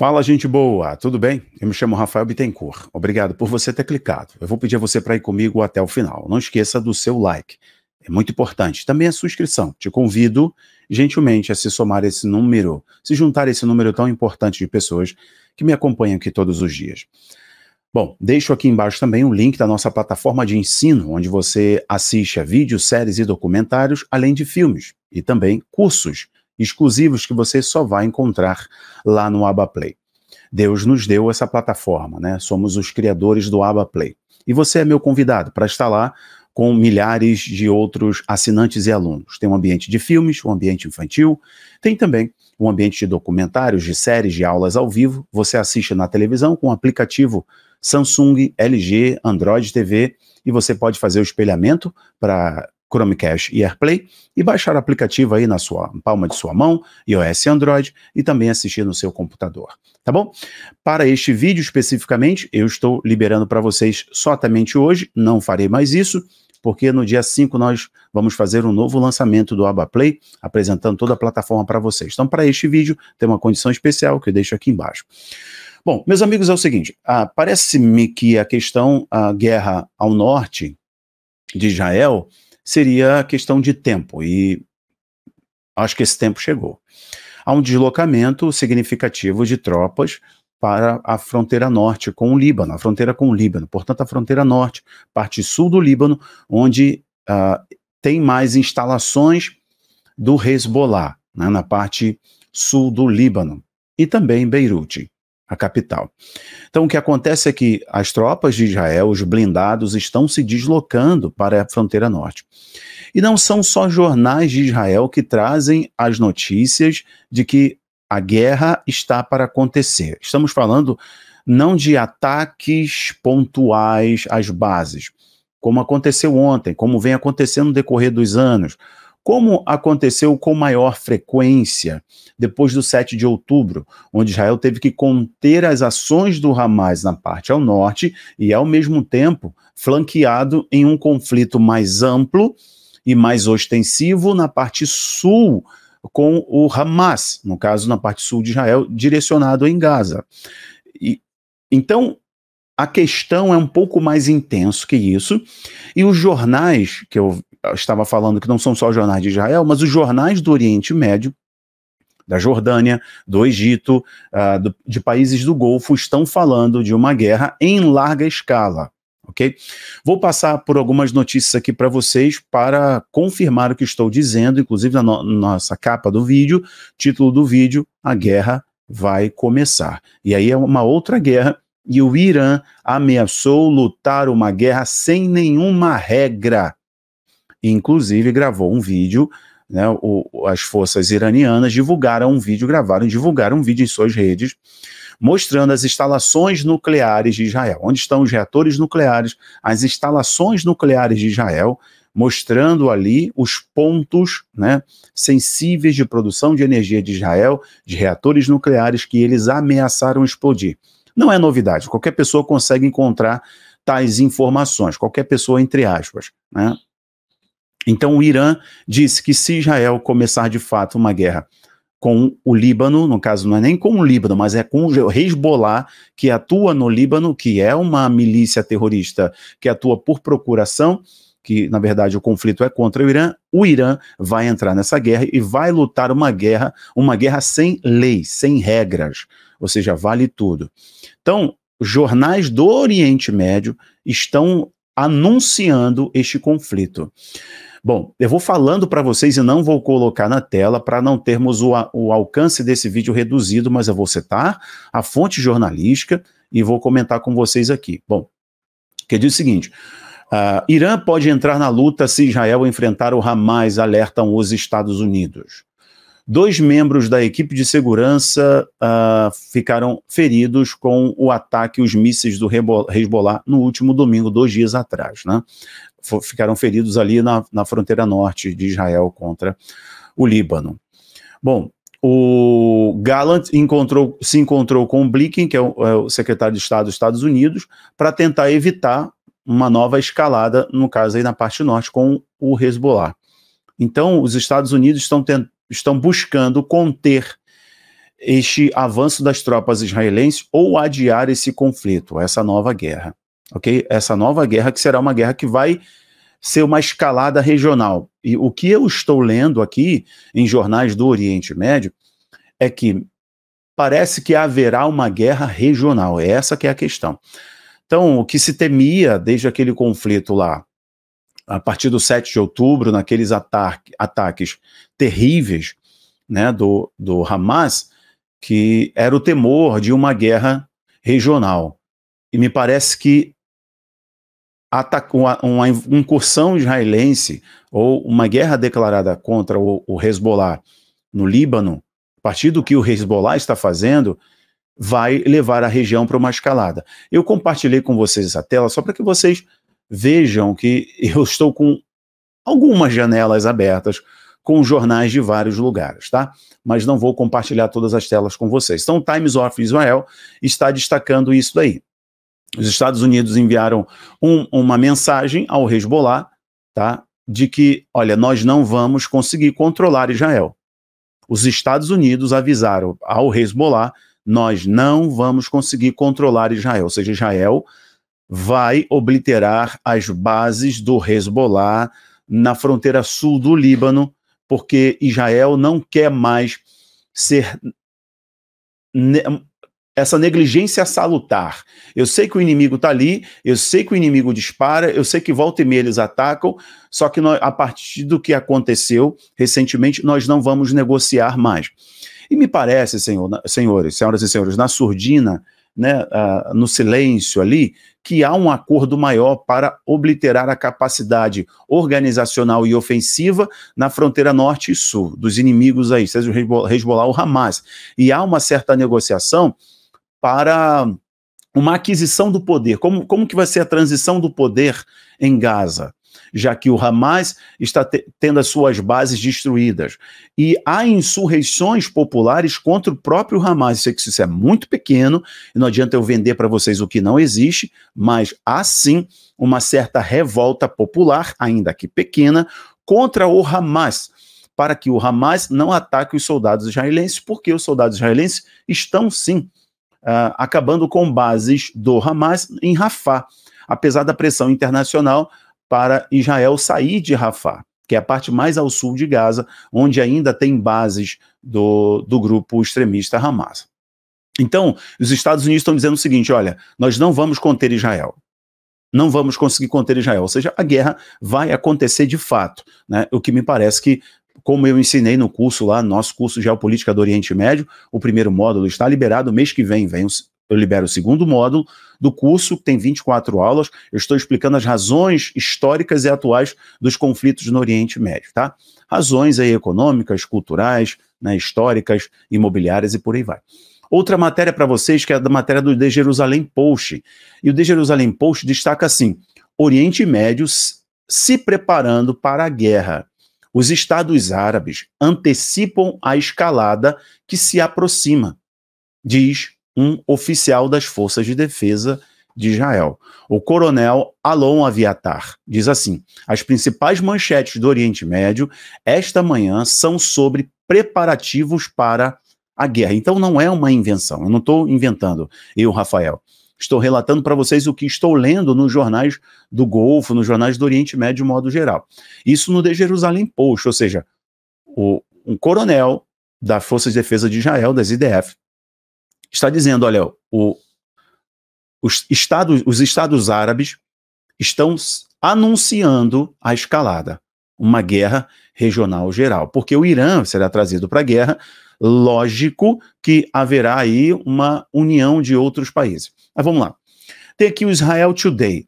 Fala, gente boa, tudo bem? Eu me chamo Rafael Bittencourt. Obrigado por você ter clicado. Eu vou pedir a você para ir comigo até o final. Não esqueça do seu like, é muito importante. Também a sua inscrição. Te convido gentilmente a se somar esse número, se juntar esse número tão importante de pessoas que me acompanham aqui todos os dias. Bom, deixo aqui embaixo também o link da nossa plataforma de ensino, onde você assiste a vídeos, séries e documentários, além de filmes e também cursos exclusivos que você só vai encontrar lá no Abaplay. Deus nos deu essa plataforma, né? Somos os criadores do Abaplay. E você é meu convidado para estar lá com milhares de outros assinantes e alunos. Tem um ambiente de filmes, um ambiente infantil, tem também um ambiente de documentários, de séries, de aulas ao vivo. Você assiste na televisão com o aplicativo Samsung, LG, Android TV e você pode fazer o espelhamento para Chromecast e AirPlay e baixar o aplicativo aí na sua palma de sua mão, iOS e Android, e também assistir no seu computador, tá bom? Para este vídeo especificamente, eu estou liberando para vocês somente hoje, não farei mais isso, porque no dia 5 nós vamos fazer um novo lançamento do AbaPlay, Play, apresentando toda a plataforma para vocês. Então, para este vídeo, tem uma condição especial que eu deixo aqui embaixo. Bom, meus amigos, é o seguinte: ah, parece-me que a questão, a guerra ao norte de Israel, seria a questão de tempo, e acho que esse tempo chegou. Há um deslocamento significativo de tropas para a fronteira norte com o Líbano, a fronteira com o Líbano, portanto, a fronteira norte, parte sul do Líbano, onde uh, tem mais instalações do Hezbollah, né, na parte sul do Líbano, e também Beirute a capital. Então, o que acontece é que as tropas de Israel, os blindados, estão se deslocando para a fronteira norte. E não são só jornais de Israel que trazem as notícias de que a guerra está para acontecer. Estamos falando não de ataques pontuais às bases, como aconteceu ontem, como vem acontecendo no decorrer dos anos, como aconteceu com maior frequência depois do 7 de outubro, onde Israel teve que conter as ações do Hamas na parte ao norte e, ao mesmo tempo, flanqueado em um conflito mais amplo e mais ostensivo na parte sul com o Hamas, no caso, na parte sul de Israel, direcionado em Gaza. E, então, a questão é um pouco mais intenso que isso, e os jornais que eu estava falando que não são só os jornais de Israel, mas os jornais do Oriente Médio, da Jordânia, do Egito, uh, do, de países do Golfo, estão falando de uma guerra em larga escala. Ok? Vou passar por algumas notícias aqui para vocês para confirmar o que estou dizendo, inclusive na no nossa capa do vídeo, título do vídeo: A Guerra Vai Começar. E aí é uma outra guerra e o Irã ameaçou lutar uma guerra sem nenhuma regra inclusive gravou um vídeo né, o, as forças iranianas divulgaram um vídeo, gravaram e divulgaram um vídeo em suas redes, mostrando as instalações nucleares de Israel. Onde estão os reatores nucleares, as instalações nucleares de Israel, mostrando ali os pontos né, sensíveis de produção de energia de Israel, de reatores nucleares que eles ameaçaram explodir. Não é novidade, qualquer pessoa consegue encontrar tais informações, qualquer pessoa, entre aspas. Né? Então, o Irã disse que se Israel começar de fato uma guerra com o Líbano, no caso não é nem com o Líbano, mas é com o Hezbollah, que atua no Líbano, que é uma milícia terrorista que atua por procuração, que na verdade o conflito é contra o Irã, o Irã vai entrar nessa guerra e vai lutar uma guerra, uma guerra sem lei, sem regras, ou seja, vale tudo. Então, jornais do Oriente Médio estão anunciando este conflito. Bom, eu vou falando para vocês e não vou colocar na tela para não termos o, o alcance desse vídeo reduzido, mas eu vou citar a fonte jornalística e vou comentar com vocês aqui. Bom, que diz o seguinte. Uh, Irã pode entrar na luta se Israel enfrentar o Hamas, alertam os Estados Unidos. Dois membros da equipe de segurança uh, ficaram feridos com o ataque os mísseis do Hezbollah no último domingo, dois dias atrás. Né? ficaram feridos ali na, na fronteira norte de Israel contra o Líbano. Bom, o Gallant encontrou, se encontrou com o Blinken, que é o, é o, secretário de Estado dos Estados Unidos, para tentar evitar uma nova escalada, no caso aí na parte norte, com o Hezbollah. Então, os Estados Unidos estão, estão buscando conter este avanço das tropas israelenses ou adiar esse conflito, essa nova guerra ok? Essa nova guerra que será uma guerra que vai ser uma escalada regional. E o que eu estou lendo aqui em jornais do Oriente Médio é que parece que haverá uma guerra regional. É essa que é a questão. Então, o que se temia desde aquele conflito lá, a partir do 7 de outubro, naqueles ataque, ataques terríveis né, do, do Hamas, que era o temor de uma guerra regional. E me parece que uma, incursão israelense ou uma guerra declarada contra o, Hezbollah no Líbano, a partir do que o Hezbollah está fazendo, vai levar a região para uma escalada. Eu compartilhei com vocês essa tela só para que vocês vejam que eu estou com algumas janelas abertas com jornais de vários lugares, tá? Mas não vou compartilhar todas as telas com vocês. Então, o Times of Israel está destacando isso daí. Os Estados Unidos enviaram um, uma mensagem ao Hezbollah, tá? De que, olha, nós não vamos conseguir controlar Israel. Os Estados Unidos avisaram ao Hezbollah, nós não vamos conseguir controlar Israel. Ou seja, Israel vai obliterar as bases do Hezbollah na fronteira sul do Líbano, porque Israel não quer mais ser essa negligência salutar. Eu sei que o inimigo está ali, eu sei que o inimigo dispara, eu sei que volta e meia eles atacam, só que nós, a partir do que aconteceu recentemente, nós não vamos negociar mais. E me parece, senhor, senhores, senhoras e senhores, na surdina, né, uh, no silêncio ali, que há um acordo maior para obliterar a capacidade organizacional e ofensiva na fronteira norte e sul, dos inimigos aí, seja o Hezbollah ou Hamas. E há uma certa negociação para uma aquisição do poder. Como, como que vai ser a transição do poder em Gaza? Já que o Hamas está te, tendo as suas bases destruídas. E há insurreições populares contra o próprio Hamas. Sei que isso é muito pequeno, e não adianta eu vender para vocês o que não existe, mas há sim uma certa revolta popular, ainda que pequena, contra o Hamas para que o Hamas não ataque os soldados israelenses, porque os soldados israelenses estão sim uh, acabando com bases do Hamas em Rafah, apesar da pressão internacional para Israel sair de Rafah, que é a parte mais ao sul de Gaza, onde ainda tem bases do, do grupo extremista Hamas. Então, os Estados Unidos estão dizendo o seguinte: olha, nós não vamos conter Israel. Não vamos conseguir conter Israel. Ou seja, a guerra vai acontecer de fato. Né? O que me parece que como eu ensinei no curso lá, nosso curso Geopolítica do Oriente Médio, o primeiro módulo está liberado, mês que vem, vem eu libero o segundo módulo do curso, que tem 24 aulas, eu estou explicando as razões históricas e atuais dos conflitos no Oriente Médio, tá? Razões aí econômicas, culturais, né, históricas, imobiliárias e por aí vai. Outra matéria para vocês, que é a da matéria do The Jerusalem Post. E o The Jerusalem Post destaca assim: Oriente Médio se preparando para a guerra os estados árabes antecipam a escalada que se aproxima, diz um oficial das Forças de Defesa de Israel. O coronel Alon Aviatar diz assim: as principais manchetes do Oriente Médio esta manhã são sobre preparativos para a guerra. Então não é uma invenção, eu não estou inventando, eu, Rafael. Estou relatando para vocês o que estou lendo nos jornais do Golfo, nos jornais do Oriente Médio, de modo geral. Isso no The Jerusalem Post, ou seja, o, um coronel da Força de Defesa de Israel, das IDF, está dizendo: olha, o, os, estados, os estados árabes estão anunciando a escalada, uma guerra regional geral, porque o Irã será trazido para a guerra, lógico que haverá aí uma união de outros países. Mas vamos lá. Tem aqui o Israel Today.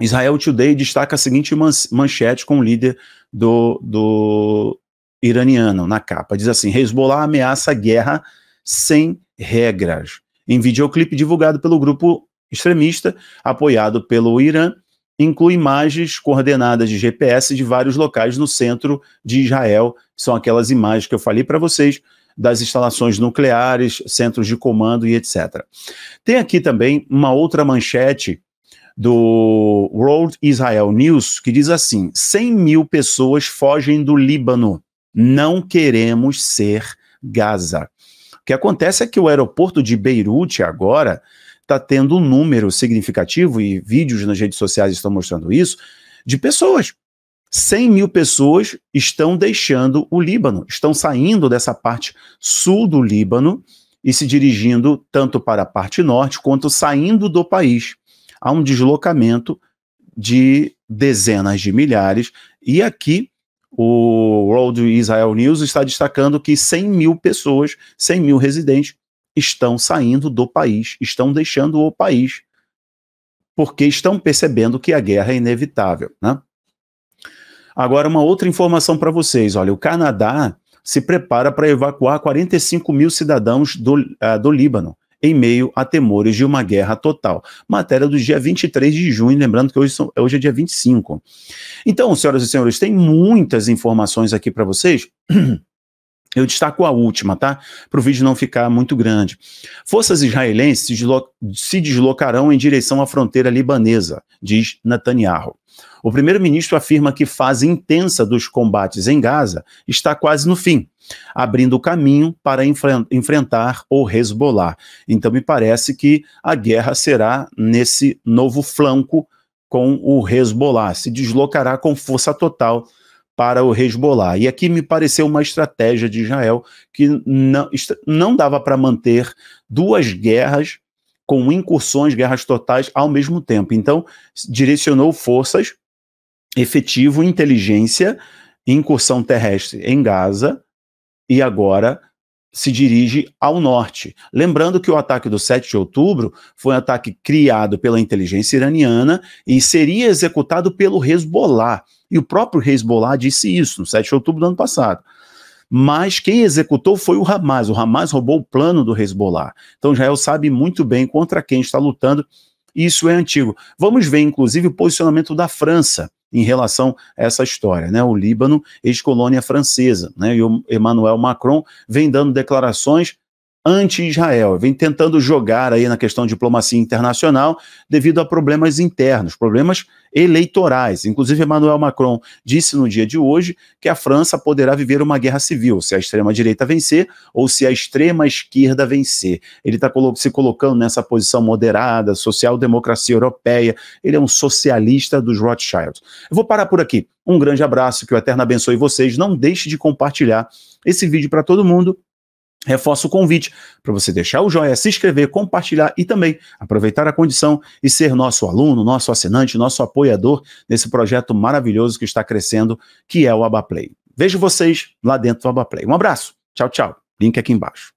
Israel Today destaca a seguinte manchete com o líder do, do iraniano na capa. Diz assim: Hezbollah ameaça guerra sem regras. Em videoclipe divulgado pelo grupo extremista, apoiado pelo Irã, inclui imagens coordenadas de GPS de vários locais no centro de Israel. São aquelas imagens que eu falei para vocês das instalações nucleares, centros de comando e etc. Tem aqui também uma outra manchete do World Israel News que diz assim: 100 mil pessoas fogem do Líbano. Não queremos ser Gaza. O que acontece é que o aeroporto de Beirute agora está tendo um número significativo, e vídeos nas redes sociais estão mostrando isso, de pessoas 100 mil pessoas estão deixando o Líbano, estão saindo dessa parte sul do Líbano e se dirigindo tanto para a parte norte quanto saindo do país. Há um deslocamento de dezenas de milhares, e aqui o World Israel News está destacando que 100 mil pessoas, 100 mil residentes, estão saindo do país, estão deixando o país, porque estão percebendo que a guerra é inevitável. Né? Agora, uma outra informação para vocês: olha, o Canadá se prepara para evacuar 45 mil cidadãos do, uh, do Líbano em meio a temores de uma guerra total. Matéria do dia 23 de junho, lembrando que hoje, hoje é dia 25. Então, senhoras e senhores, tem muitas informações aqui para vocês. Eu destaco a última, tá? Para o vídeo não ficar muito grande. Forças israelenses se, deslo se deslocarão em direção à fronteira libanesa, diz Netanyahu. O primeiro-ministro afirma que fase intensa dos combates em Gaza está quase no fim, abrindo caminho para enfren enfrentar o Hezbollah. Então, me parece que a guerra será nesse novo flanco com o Hezbollah, se deslocará com força total para o Hezbollah. E aqui me pareceu uma estratégia de Israel que não, não dava para manter duas guerras com incursões, guerras totais ao mesmo tempo. Então, direcionou forças, efetivo, inteligência, incursão terrestre em Gaza e agora se dirige ao norte. Lembrando que o ataque do 7 de outubro foi um ataque criado pela inteligência iraniana e seria executado pelo Hezbollah. E o próprio Hezbollah disse isso no 7 de outubro do ano passado. Mas quem executou foi o Hamas. O Hamas roubou o plano do Hezbollah. Então Israel sabe muito bem contra quem está lutando. Isso é antigo. Vamos ver, inclusive, o posicionamento da França em relação a essa história. Né? O Líbano, ex-colônia francesa, né? e o Emmanuel Macron vem dando declarações anti-Israel. Vem tentando jogar aí na questão de diplomacia internacional devido a problemas internos, problemas eleitorais. Inclusive, Emmanuel Macron disse no dia de hoje que a França poderá viver uma guerra civil, se a extrema-direita vencer ou se a extrema-esquerda vencer. Ele está se colocando nessa posição moderada, social-democracia europeia. Ele é um socialista dos Rothschilds. Eu vou parar por aqui. Um grande abraço, que o Eterno abençoe vocês. Não deixe de compartilhar esse vídeo para todo mundo Reforço o convite para você deixar o joinha, se inscrever, compartilhar e também aproveitar a condição e ser nosso aluno, nosso assinante, nosso apoiador nesse projeto maravilhoso que está crescendo, que é o Abaplay. Vejo vocês lá dentro do Abaplay. Um abraço, tchau, tchau. Link aqui embaixo.